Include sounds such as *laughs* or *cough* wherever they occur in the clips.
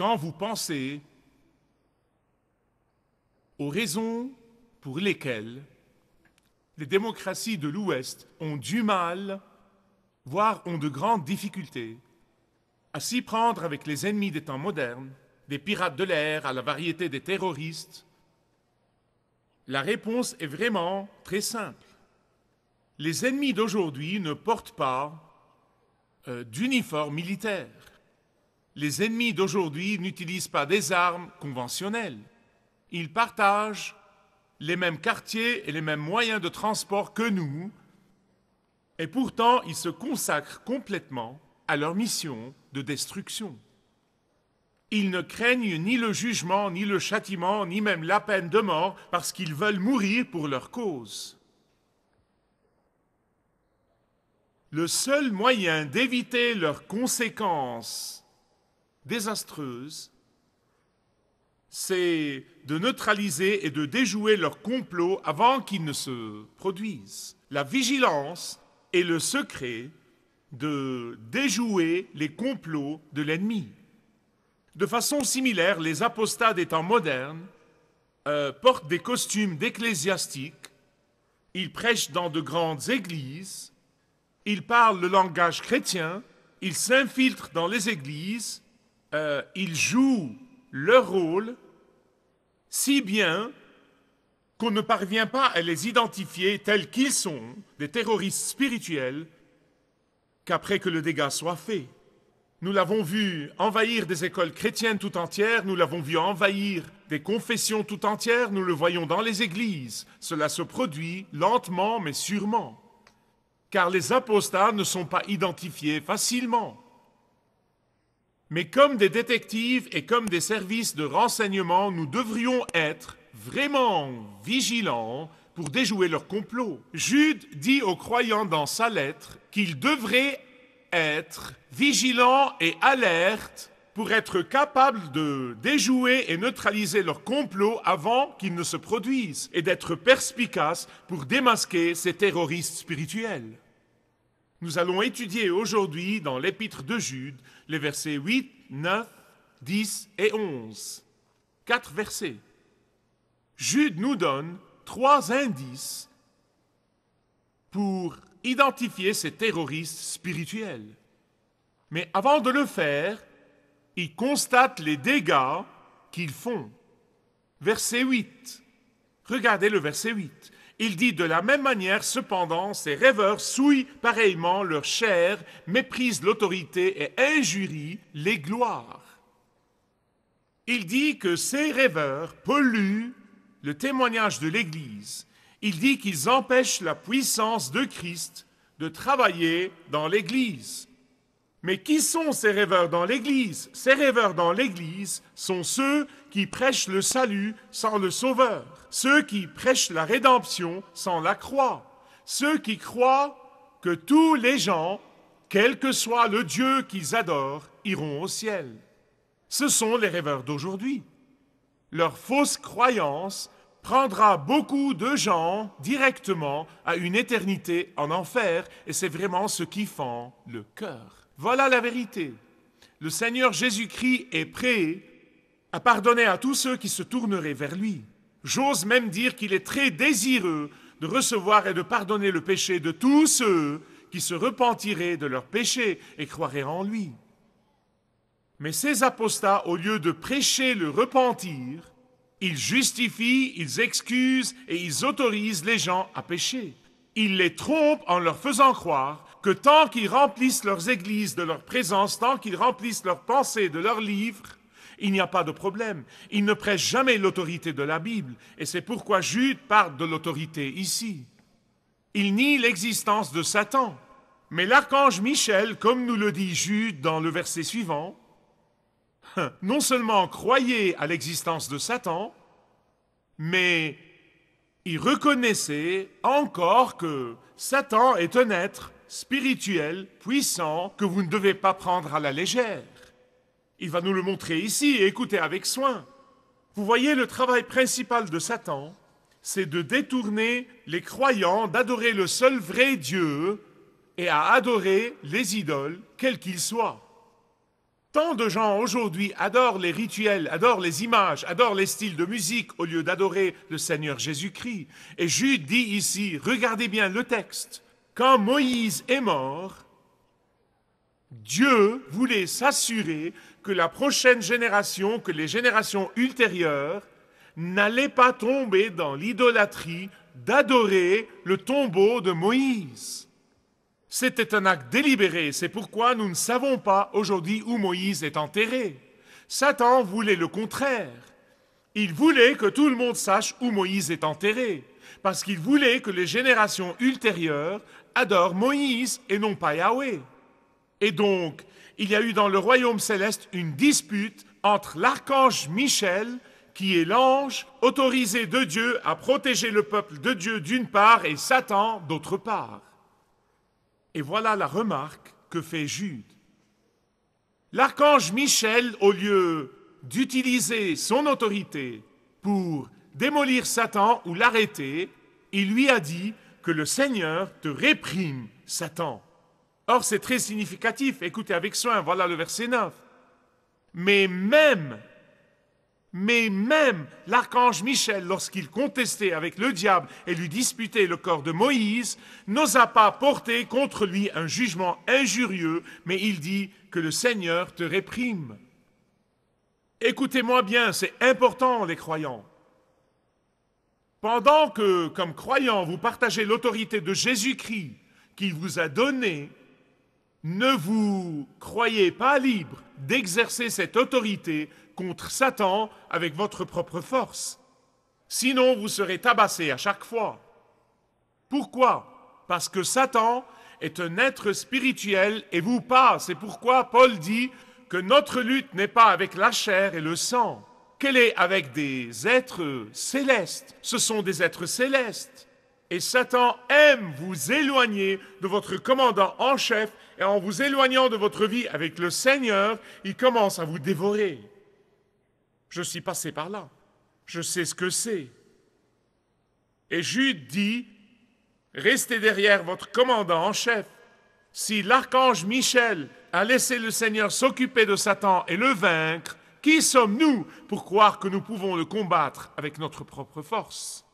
quand vous pensez aux raisons pour lesquelles les démocraties de l'Ouest ont du mal, voire ont de grandes difficultés, à s'y prendre avec les ennemis des temps modernes, des pirates de l'air à la variété des terroristes, la réponse est vraiment très simple. Les ennemis d'aujourd'hui ne portent pas euh, d'uniforme militaire. Les ennemis d'aujourd'hui n'utilisent pas des armes conventionnelles. Ils partagent les mêmes quartiers et les mêmes moyens de transport que nous, et pourtant ils se consacrent complètement à leur mission de destruction. Ils ne craignent ni le jugement, ni le châtiment, ni même la peine de mort, parce qu'ils veulent mourir pour leur cause. Le seul moyen d'éviter leurs conséquences désastreuse, c'est de neutraliser et de déjouer leurs complots avant qu'ils ne se produisent. La vigilance est le secret de déjouer les complots de l'ennemi. De façon similaire, les apostats des temps modernes euh, portent des costumes d'ecclésiastiques, ils prêchent dans de grandes églises, ils parlent le langage chrétien, ils s'infiltrent dans les églises, euh, ils jouent leur rôle si bien qu'on ne parvient pas à les identifier tels qu'ils sont, des terroristes spirituels, qu'après que le dégât soit fait. Nous l'avons vu envahir des écoles chrétiennes tout entières, nous l'avons vu envahir des confessions tout entières, nous le voyons dans les églises. Cela se produit lentement mais sûrement, car les apostats ne sont pas identifiés facilement. Mais comme des détectives et comme des services de renseignement, nous devrions être vraiment vigilants pour déjouer leurs complots. Jude dit aux croyants dans sa lettre qu'ils devraient être vigilants et alertes pour être capables de déjouer et neutraliser leurs complots avant qu'ils ne se produisent et d'être perspicaces pour démasquer ces terroristes spirituels. Nous allons étudier aujourd'hui dans l'épître de Jude les versets 8, 9, 10 et 11. Quatre versets. Jude nous donne trois indices pour identifier ces terroristes spirituels. Mais avant de le faire, il constate les dégâts qu'ils font. Verset 8. Regardez le verset 8. Il dit de la même manière, cependant, ces rêveurs souillent pareillement leur chair, méprisent l'autorité et injurient les gloires. Il dit que ces rêveurs polluent le témoignage de l'Église. Il dit qu'ils empêchent la puissance de Christ de travailler dans l'Église. Mais qui sont ces rêveurs dans l'Église Ces rêveurs dans l'Église sont ceux qui prêchent le salut sans le Sauveur, ceux qui prêchent la rédemption sans la croix, ceux qui croient que tous les gens, quel que soit le Dieu qu'ils adorent, iront au ciel. Ce sont les rêveurs d'aujourd'hui. Leur fausse croyance prendra beaucoup de gens directement à une éternité en enfer, et c'est vraiment ce qui fend le cœur. Voilà la vérité. Le Seigneur Jésus-Christ est prêt à pardonner à tous ceux qui se tourneraient vers lui. J'ose même dire qu'il est très désireux de recevoir et de pardonner le péché de tous ceux qui se repentiraient de leur péché et croiraient en lui. Mais ces apostats, au lieu de prêcher le repentir, ils justifient, ils excusent et ils autorisent les gens à pécher. Ils les trompent en leur faisant croire que tant qu'ils remplissent leurs églises de leur présence, tant qu'ils remplissent leurs pensées de leurs livres, il n'y a pas de problème. Ils ne prêchent jamais l'autorité de la Bible. Et c'est pourquoi Jude parle de l'autorité ici. Il nie l'existence de Satan. Mais l'archange Michel, comme nous le dit Jude dans le verset suivant, *laughs* non seulement croyait à l'existence de Satan, mais il reconnaissait encore que Satan est un être spirituel, puissant, que vous ne devez pas prendre à la légère. Il va nous le montrer ici et écoutez avec soin. Vous voyez, le travail principal de Satan, c'est de détourner les croyants d'adorer le seul vrai Dieu et à adorer les idoles, quels qu'ils soient. Tant de gens aujourd'hui adorent les rituels, adorent les images, adorent les styles de musique au lieu d'adorer le Seigneur Jésus-Christ. Et Jude dit ici, regardez bien le texte, quand Moïse est mort, Dieu voulait s'assurer que la prochaine génération, que les générations ultérieures, n'allaient pas tomber dans l'idolâtrie d'adorer le tombeau de Moïse. C'était un acte délibéré, c'est pourquoi nous ne savons pas aujourd'hui où Moïse est enterré. Satan voulait le contraire. Il voulait que tout le monde sache où Moïse est enterré, parce qu'il voulait que les générations ultérieures adore Moïse et non pas Yahweh. Et donc, il y a eu dans le royaume céleste une dispute entre l'archange Michel, qui est l'ange autorisé de Dieu à protéger le peuple de Dieu d'une part et Satan d'autre part. Et voilà la remarque que fait Jude. L'archange Michel, au lieu d'utiliser son autorité pour démolir Satan ou l'arrêter, il lui a dit que le Seigneur te réprime, Satan. Or, c'est très significatif. Écoutez avec soin, voilà le verset 9. Mais même, mais même l'archange Michel, lorsqu'il contestait avec le diable et lui disputait le corps de Moïse, n'osa pas porter contre lui un jugement injurieux, mais il dit que le Seigneur te réprime. Écoutez-moi bien, c'est important les croyants. Pendant que, comme croyant, vous partagez l'autorité de Jésus-Christ qu'il vous a donnée, ne vous croyez pas libre d'exercer cette autorité contre Satan avec votre propre force. Sinon, vous serez tabassé à chaque fois. Pourquoi Parce que Satan est un être spirituel et vous pas. C'est pourquoi Paul dit que notre lutte n'est pas avec la chair et le sang, qu'elle est avec des êtres célestes. Ce sont des êtres célestes. Et Satan aime vous éloigner de votre commandant en chef, et en vous éloignant de votre vie avec le Seigneur, il commence à vous dévorer. Je suis passé par là. Je sais ce que c'est. Et Jude dit, restez derrière votre commandant en chef. Si l'archange Michel a laissé le Seigneur s'occuper de Satan et le vaincre, qui sommes-nous pour croire que nous pouvons le combattre avec notre propre force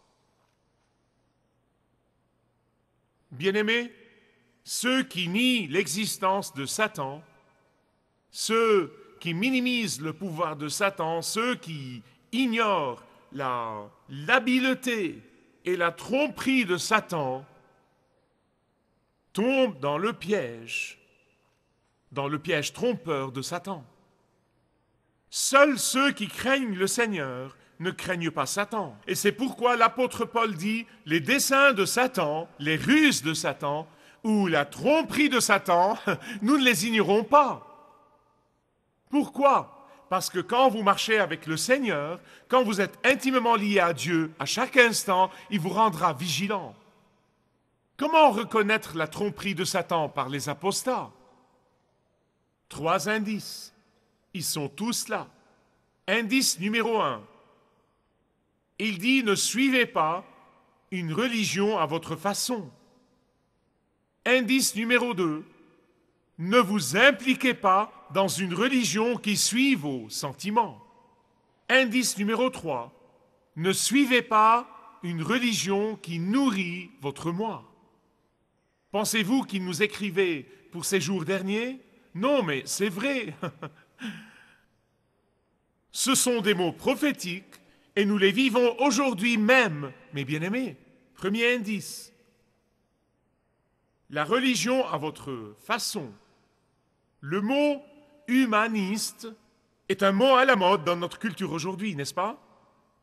Bien-aimés, ceux qui nient l'existence de Satan, ceux qui minimisent le pouvoir de Satan, ceux qui ignorent l'habileté et la tromperie de Satan, tombent dans le piège, dans le piège trompeur de Satan. Seuls ceux qui craignent le Seigneur ne craignent pas Satan. Et c'est pourquoi l'apôtre Paul dit, les desseins de Satan, les ruses de Satan, ou la tromperie de Satan, *laughs* nous ne les ignorons pas. Pourquoi Parce que quand vous marchez avec le Seigneur, quand vous êtes intimement lié à Dieu, à chaque instant, il vous rendra vigilant. Comment reconnaître la tromperie de Satan par les apostats Trois indices. Ils sont tous là. Indice numéro 1. Il dit ne suivez pas une religion à votre façon. Indice numéro 2. Ne vous impliquez pas dans une religion qui suit vos sentiments. Indice numéro 3. Ne suivez pas une religion qui nourrit votre moi. Pensez-vous qu'il nous écrivait pour ces jours derniers Non, mais c'est vrai. *laughs* Ce sont des mots prophétiques et nous les vivons aujourd'hui même, mes bien-aimés. Premier indice. La religion à votre façon. Le mot humaniste est un mot à la mode dans notre culture aujourd'hui, n'est-ce pas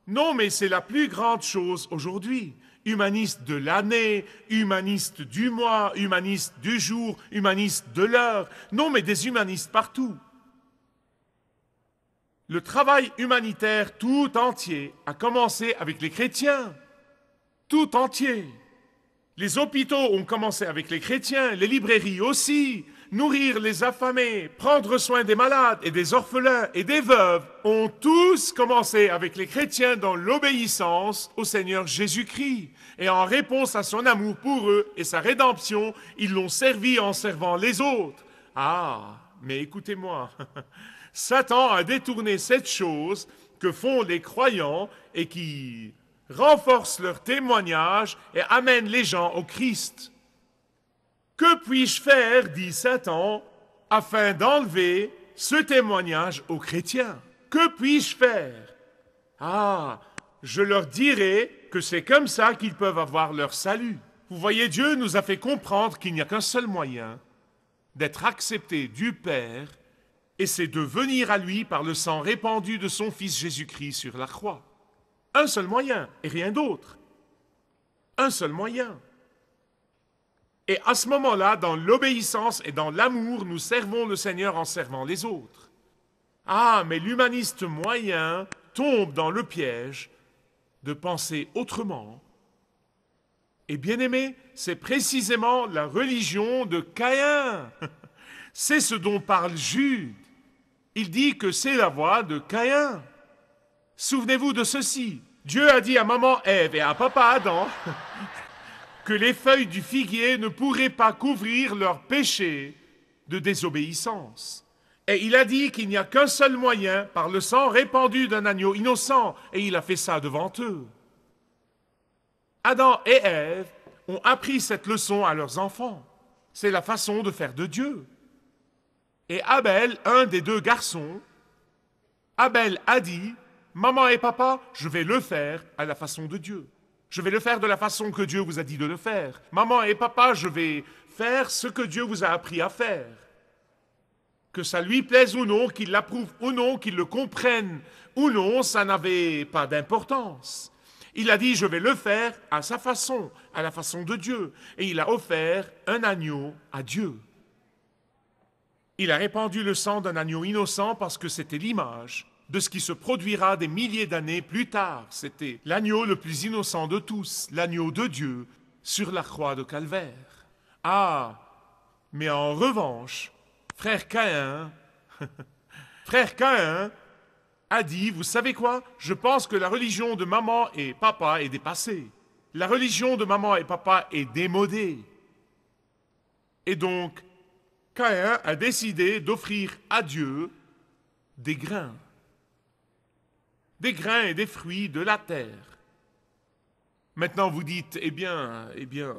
Non, mais c'est la plus grande chose aujourd'hui. Humaniste de l'année, humaniste du mois, humaniste du jour, humaniste de l'heure. Non, mais des humanistes partout. Le travail humanitaire tout entier a commencé avec les chrétiens. Tout entier. Les hôpitaux ont commencé avec les chrétiens, les librairies aussi. Nourrir les affamés, prendre soin des malades et des orphelins et des veuves ont tous commencé avec les chrétiens dans l'obéissance au Seigneur Jésus-Christ. Et en réponse à son amour pour eux et sa rédemption, ils l'ont servi en servant les autres. Ah, mais écoutez-moi. *laughs* Satan a détourné cette chose que font les croyants et qui renforce leur témoignage et amène les gens au Christ. Que puis-je faire, dit Satan, afin d'enlever ce témoignage aux chrétiens Que puis-je faire Ah, je leur dirai que c'est comme ça qu'ils peuvent avoir leur salut. Vous voyez, Dieu nous a fait comprendre qu'il n'y a qu'un seul moyen d'être accepté du Père, et c'est de venir à lui par le sang répandu de son Fils Jésus-Christ sur la croix. Un seul moyen et rien d'autre. Un seul moyen. Et à ce moment-là, dans l'obéissance et dans l'amour, nous servons le Seigneur en servant les autres. Ah, mais l'humaniste moyen tombe dans le piège de penser autrement. Et bien aimé, c'est précisément la religion de Caïn. *laughs* C'est ce dont parle Jude. Il dit que c'est la voix de Caïn. Souvenez-vous de ceci. Dieu a dit à maman Ève et à papa Adam *laughs* que les feuilles du figuier ne pourraient pas couvrir leur péché de désobéissance. Et il a dit qu'il n'y a qu'un seul moyen, par le sang répandu d'un agneau innocent, et il a fait ça devant eux. Adam et Ève ont appris cette leçon à leurs enfants. C'est la façon de faire de Dieu. Et Abel, un des deux garçons, Abel a dit, Maman et papa, je vais le faire à la façon de Dieu. Je vais le faire de la façon que Dieu vous a dit de le faire. Maman et papa, je vais faire ce que Dieu vous a appris à faire. Que ça lui plaise ou non, qu'il l'approuve ou non, qu'il le comprenne ou non, ça n'avait pas d'importance. Il a dit, je vais le faire à sa façon, à la façon de Dieu. Et il a offert un agneau à Dieu. Il a répandu le sang d'un agneau innocent parce que c'était l'image de ce qui se produira des milliers d'années plus tard. C'était l'agneau le plus innocent de tous, l'agneau de Dieu, sur la croix de Calvaire. Ah, mais en revanche, frère Caïn, *laughs* frère Caïn a dit, vous savez quoi, je pense que la religion de maman et papa est dépassée. La religion de maman et papa est démodée. Et donc, Caïn a décidé d'offrir à Dieu des grains, des grains et des fruits de la terre. Maintenant vous dites, eh bien, eh bien,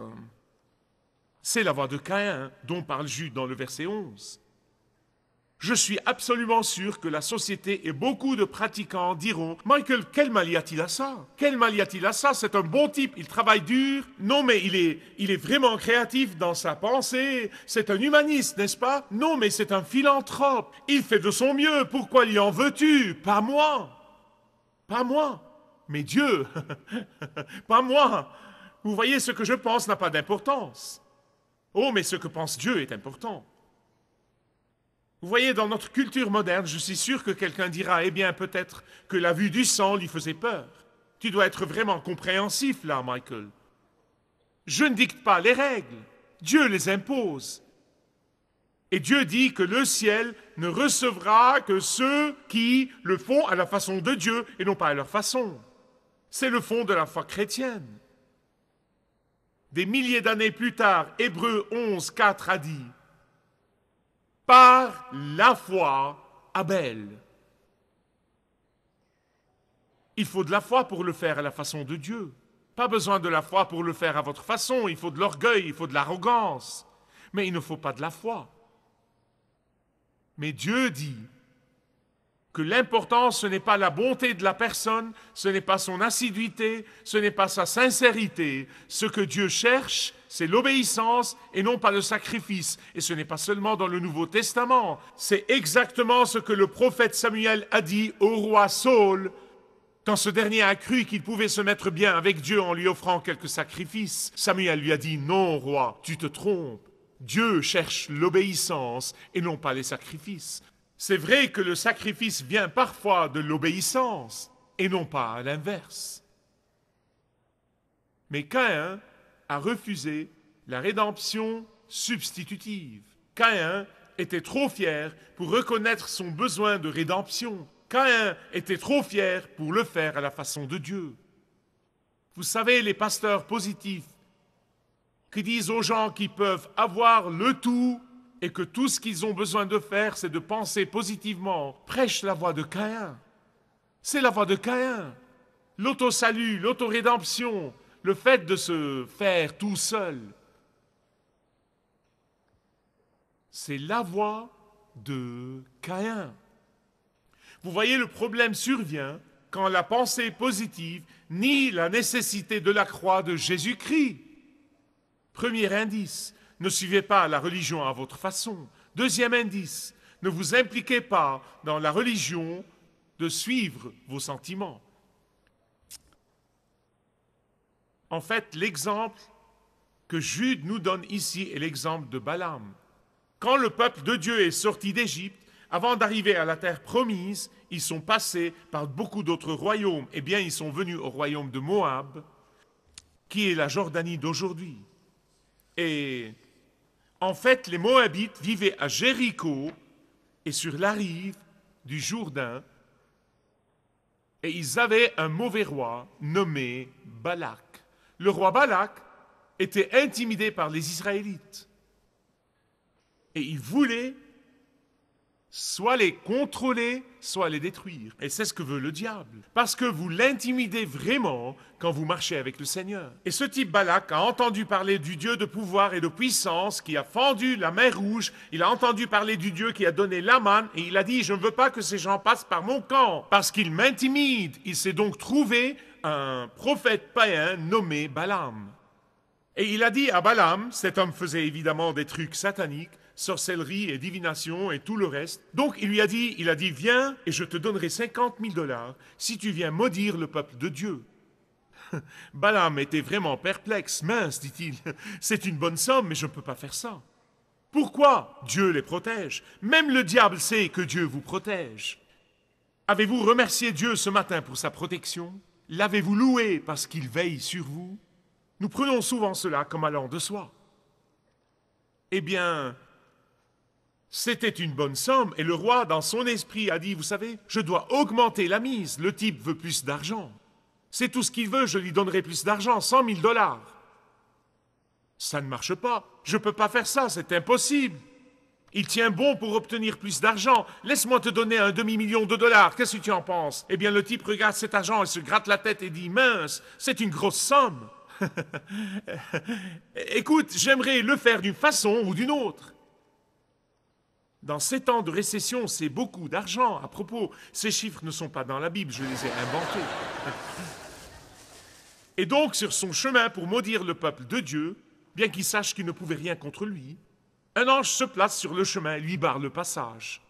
c'est la voix de Caïn dont parle Jude dans le verset 11. Je suis absolument sûr que la société et beaucoup de pratiquants diront Michael, quel mal y a-t-il à ça Quel mal y a-t-il à ça C'est un bon type, il travaille dur. Non, mais il est, il est vraiment créatif dans sa pensée. C'est un humaniste, n'est-ce pas Non, mais c'est un philanthrope. Il fait de son mieux. Pourquoi lui en veux-tu Pas moi. Pas moi. Mais Dieu. *laughs* pas moi. Vous voyez, ce que je pense n'a pas d'importance. Oh, mais ce que pense Dieu est important. Vous voyez, dans notre culture moderne, je suis sûr que quelqu'un dira, eh bien peut-être que la vue du sang lui faisait peur. Tu dois être vraiment compréhensif là, Michael. Je ne dicte pas les règles, Dieu les impose. Et Dieu dit que le ciel ne recevra que ceux qui le font à la façon de Dieu et non pas à leur façon. C'est le fond de la foi chrétienne. Des milliers d'années plus tard, Hébreu 11, 4 a dit par la foi Abel. Il faut de la foi pour le faire à la façon de Dieu. Pas besoin de la foi pour le faire à votre façon. Il faut de l'orgueil, il faut de l'arrogance. Mais il ne faut pas de la foi. Mais Dieu dit que l'important, ce n'est pas la bonté de la personne, ce n'est pas son assiduité, ce n'est pas sa sincérité. Ce que Dieu cherche, c'est l'obéissance et non pas le sacrifice. Et ce n'est pas seulement dans le Nouveau Testament, c'est exactement ce que le prophète Samuel a dit au roi Saul quand ce dernier a cru qu'il pouvait se mettre bien avec Dieu en lui offrant quelques sacrifices. Samuel lui a dit, non roi, tu te trompes. Dieu cherche l'obéissance et non pas les sacrifices. C'est vrai que le sacrifice vient parfois de l'obéissance et non pas à l'inverse. Mais Caïn a refusé la rédemption substitutive. Caïn était trop fier pour reconnaître son besoin de rédemption. Caïn était trop fier pour le faire à la façon de Dieu. Vous savez, les pasteurs positifs qui disent aux gens qui peuvent avoir le tout et que tout ce qu'ils ont besoin de faire, c'est de penser positivement, prêche la voix de Caïn. C'est la voix de Caïn. L'autosalut, l'autorédemption, le fait de se faire tout seul, c'est la voix de Caïn. Vous voyez, le problème survient quand la pensée positive nie la nécessité de la croix de Jésus-Christ. Premier indice, ne suivez pas la religion à votre façon. Deuxième indice, ne vous impliquez pas dans la religion de suivre vos sentiments. En fait, l'exemple que Jude nous donne ici est l'exemple de Balaam. Quand le peuple de Dieu est sorti d'Égypte, avant d'arriver à la terre promise, ils sont passés par beaucoup d'autres royaumes. Eh bien, ils sont venus au royaume de Moab, qui est la Jordanie d'aujourd'hui. Et en fait, les Moabites vivaient à Jéricho et sur la rive du Jourdain, et ils avaient un mauvais roi nommé Balak le roi Balak était intimidé par les Israélites. Et il voulait soit les contrôler, soit les détruire. Et c'est ce que veut le diable. Parce que vous l'intimidez vraiment quand vous marchez avec le Seigneur. Et ce type Balak a entendu parler du Dieu de pouvoir et de puissance qui a fendu la mer rouge. Il a entendu parler du Dieu qui a donné l'Aman. et il a dit, je ne veux pas que ces gens passent par mon camp parce qu'ils m'intimident. Il s'est donc trouvé un prophète païen nommé Balaam. Et il a dit à Balaam, cet homme faisait évidemment des trucs sataniques, sorcellerie et divination et tout le reste. Donc il lui a dit, il a dit, viens et je te donnerai 50 000 dollars si tu viens maudire le peuple de Dieu. *laughs* Balaam était vraiment perplexe. Mince, dit-il, *laughs* c'est une bonne somme, mais je ne peux pas faire ça. Pourquoi Dieu les protège Même le diable sait que Dieu vous protège. Avez-vous remercié Dieu ce matin pour sa protection L'avez-vous loué parce qu'il veille sur vous Nous prenons souvent cela comme allant de soi. Eh bien, c'était une bonne somme, et le roi, dans son esprit, a dit, vous savez, je dois augmenter la mise, le type veut plus d'argent. C'est tout ce qu'il veut, je lui donnerai plus d'argent, cent mille dollars. Ça ne marche pas, je ne peux pas faire ça, c'est impossible. Il tient bon pour obtenir plus d'argent. Laisse-moi te donner un demi-million de dollars. Qu'est-ce que tu en penses Eh bien, le type regarde cet argent et se gratte la tête et dit Mince, c'est une grosse somme. *laughs* Écoute, j'aimerais le faire d'une façon ou d'une autre. Dans ces temps de récession, c'est beaucoup d'argent. À propos, ces chiffres ne sont pas dans la Bible, je les ai inventés. *laughs* et donc, sur son chemin pour maudire le peuple de Dieu, bien qu'il sache qu'il ne pouvait rien contre lui, un ange se place sur le chemin et lui barre le passage,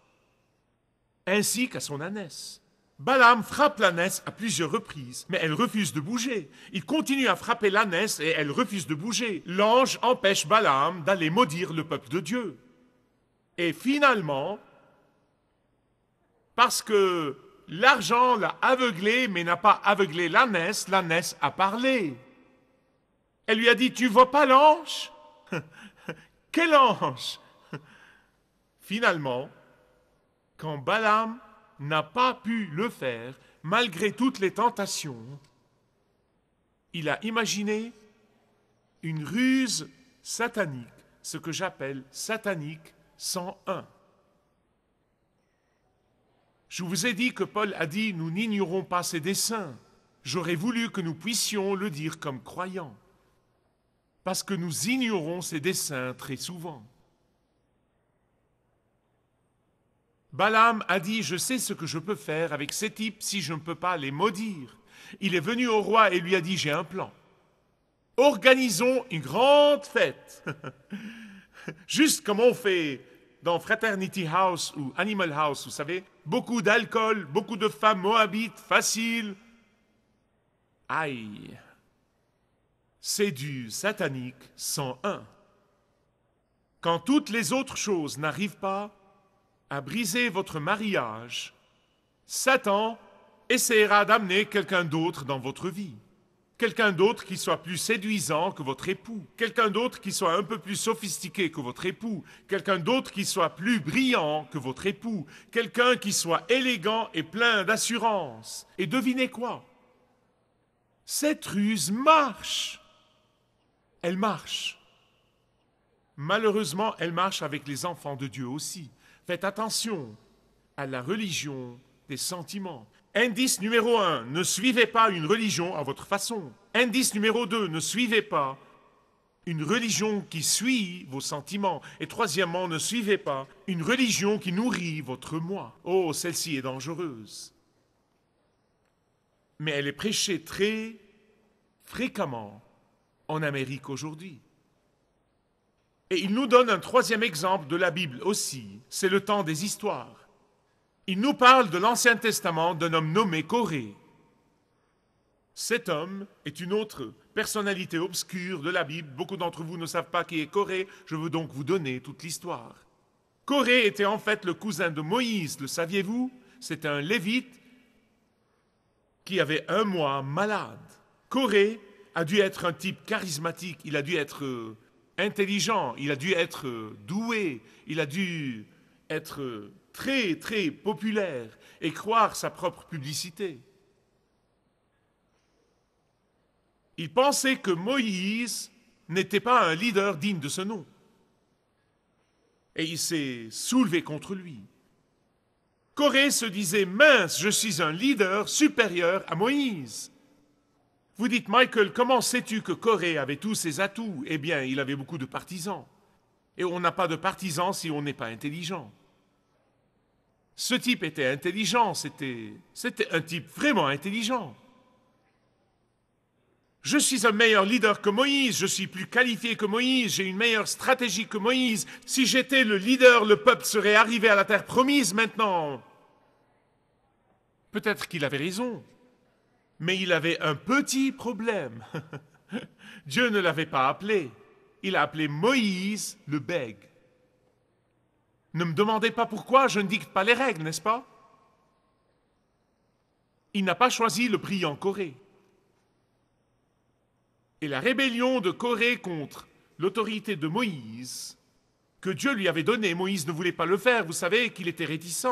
ainsi qu'à son ânesse. Balaam frappe l'ânesse à plusieurs reprises, mais elle refuse de bouger. Il continue à frapper l'ânesse et elle refuse de bouger. L'ange empêche Balaam d'aller maudire le peuple de Dieu. Et finalement, parce que l'argent l'a aveuglé, mais n'a pas aveuglé l'ânesse, l'ânesse a parlé. Elle lui a dit, tu vois pas l'ange quel ange *laughs* Finalement, quand Balaam n'a pas pu le faire, malgré toutes les tentations, il a imaginé une ruse satanique, ce que j'appelle satanique 101. Je vous ai dit que Paul a dit, nous n'ignorons pas ses desseins. J'aurais voulu que nous puissions le dire comme croyants parce que nous ignorons ses desseins très souvent. Balaam a dit, je sais ce que je peux faire avec ces types si je ne peux pas les maudire. Il est venu au roi et lui a dit, j'ai un plan. Organisons une grande fête. *laughs* Juste comme on fait dans Fraternity House ou Animal House, vous savez, beaucoup d'alcool, beaucoup de femmes moabites, faciles. Aïe c'est du satanique 101. Quand toutes les autres choses n'arrivent pas à briser votre mariage, Satan essaiera d'amener quelqu'un d'autre dans votre vie. Quelqu'un d'autre qui soit plus séduisant que votre époux, quelqu'un d'autre qui soit un peu plus sophistiqué que votre époux, quelqu'un d'autre qui soit plus brillant que votre époux, quelqu'un qui soit élégant et plein d'assurance. Et devinez quoi Cette ruse marche elle marche. Malheureusement, elle marche avec les enfants de Dieu aussi. Faites attention à la religion des sentiments. Indice numéro un, ne suivez pas une religion à votre façon. Indice numéro deux, ne suivez pas une religion qui suit vos sentiments. Et troisièmement, ne suivez pas une religion qui nourrit votre moi. Oh, celle-ci est dangereuse. Mais elle est prêchée très fréquemment en Amérique aujourd'hui. Et il nous donne un troisième exemple de la Bible aussi, c'est le temps des histoires. Il nous parle de l'Ancien Testament d'un homme nommé Corée. Cet homme est une autre personnalité obscure de la Bible. Beaucoup d'entre vous ne savent pas qui est Corée, je veux donc vous donner toute l'histoire. Corée était en fait le cousin de Moïse, le saviez-vous C'était un lévite qui avait un mois malade. Corée a dû être un type charismatique, il a dû être euh, intelligent, il a dû être euh, doué, il a dû être euh, très très populaire et croire sa propre publicité. Il pensait que Moïse n'était pas un leader digne de ce nom. Et il s'est soulevé contre lui. Corée se disait, mince, je suis un leader supérieur à Moïse. Vous dites, Michael, comment sais-tu que Corée avait tous ses atouts Eh bien, il avait beaucoup de partisans. Et on n'a pas de partisans si on n'est pas intelligent. Ce type était intelligent, c'était, c'était un type vraiment intelligent. Je suis un meilleur leader que Moïse, je suis plus qualifié que Moïse, j'ai une meilleure stratégie que Moïse. Si j'étais le leader, le peuple serait arrivé à la terre promise maintenant. Peut-être qu'il avait raison. Mais il avait un petit problème. *laughs* Dieu ne l'avait pas appelé. Il a appelé Moïse le bègue. Ne me demandez pas pourquoi, je ne dicte pas les règles, n'est-ce pas Il n'a pas choisi le prix en Corée. Et la rébellion de Corée contre l'autorité de Moïse, que Dieu lui avait donnée, Moïse ne voulait pas le faire, vous savez qu'il était réticent.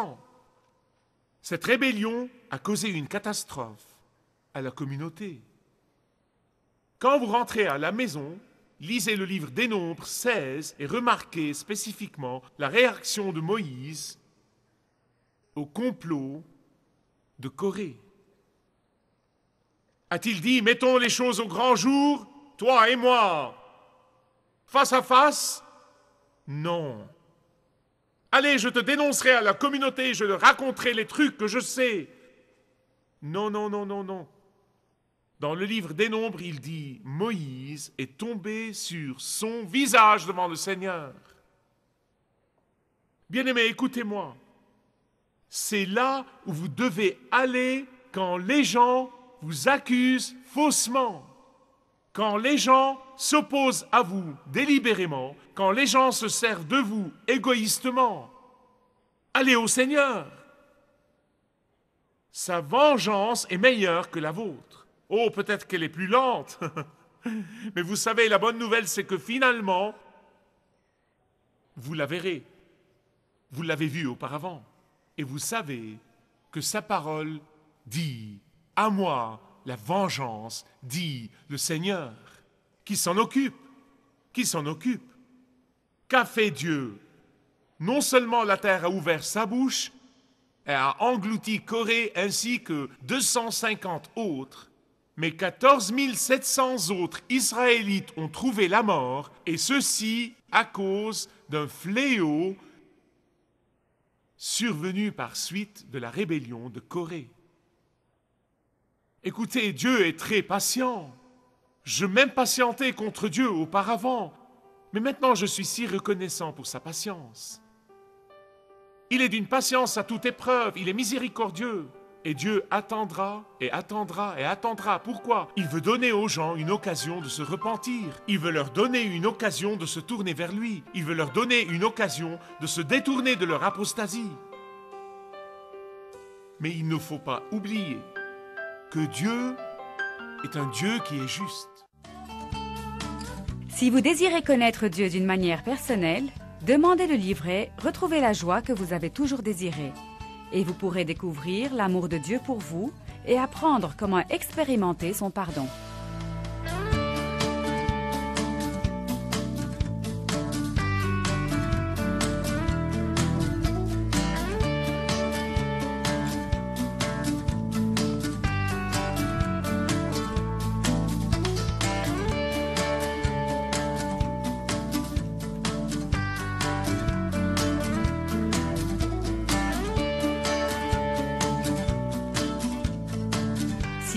Cette rébellion a causé une catastrophe à la communauté. Quand vous rentrez à la maison, lisez le livre des Nombres 16 et remarquez spécifiquement la réaction de Moïse au complot de Corée. A-t-il dit, mettons les choses au grand jour, toi et moi, face à face Non. Allez, je te dénoncerai à la communauté, je leur raconterai les trucs que je sais. Non, non, non, non, non. Dans le livre des Nombres, il dit Moïse est tombé sur son visage devant le Seigneur. bien aimé, écoutez-moi. C'est là où vous devez aller quand les gens vous accusent faussement, quand les gens s'opposent à vous délibérément, quand les gens se servent de vous égoïstement. Allez au Seigneur. Sa vengeance est meilleure que la vôtre. Oh, peut-être qu'elle est plus lente. *laughs* Mais vous savez, la bonne nouvelle, c'est que finalement, vous la verrez. Vous l'avez vue auparavant. Et vous savez que sa parole dit, à moi, la vengeance, dit le Seigneur, qui s'en occupe, qui s'en occupe. Qu'a fait Dieu Non seulement la terre a ouvert sa bouche, elle a englouti Corée ainsi que 250 autres, mais 14 700 autres Israélites ont trouvé la mort, et ceci à cause d'un fléau survenu par suite de la rébellion de Corée. Écoutez, Dieu est très patient. Je m'impatientais contre Dieu auparavant, mais maintenant je suis si reconnaissant pour sa patience. Il est d'une patience à toute épreuve, il est miséricordieux. Et Dieu attendra et attendra et attendra. Pourquoi Il veut donner aux gens une occasion de se repentir. Il veut leur donner une occasion de se tourner vers lui. Il veut leur donner une occasion de se détourner de leur apostasie. Mais il ne faut pas oublier que Dieu est un Dieu qui est juste. Si vous désirez connaître Dieu d'une manière personnelle, demandez le livret Retrouvez la joie que vous avez toujours désirée et vous pourrez découvrir l'amour de Dieu pour vous et apprendre comment expérimenter son pardon.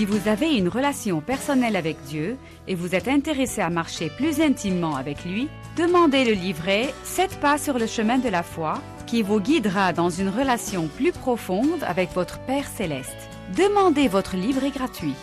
vous avez une relation personnelle avec Dieu et vous êtes intéressé à marcher plus intimement avec lui, demandez le livret 7 pas sur le chemin de la foi qui vous guidera dans une relation plus profonde avec votre Père céleste. Demandez votre livret gratuit.